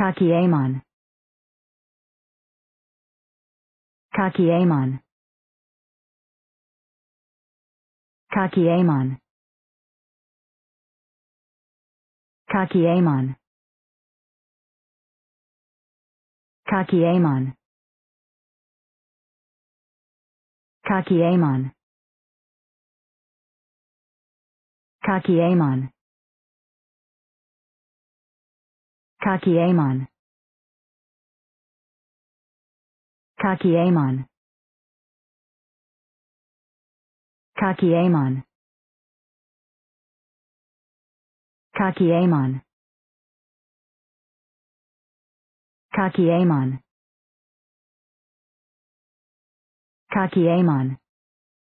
Kakiamon. Kakiamon. Kakiamon. Kakiamon. Kakiamon. Kakiamon. Kakiamon. Kakiamon. Kakiamon. Kakiamon. Kakiamon. Kakiamon.